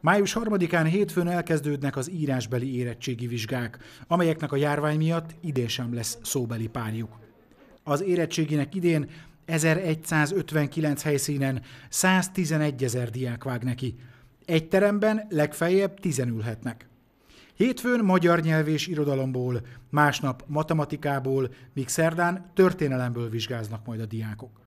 Május 3-án hétfőn elkezdődnek az írásbeli érettségi vizsgák, amelyeknek a járvány miatt idén sem lesz szóbeli párjuk. Az érettséginek idén 1159 helyszínen 111 ezer diák vág neki. Egy teremben legfeljebb 10 ülhetnek. Hétfőn magyar nyelv és irodalomból, másnap matematikából, míg szerdán történelemből vizsgáznak majd a diákok.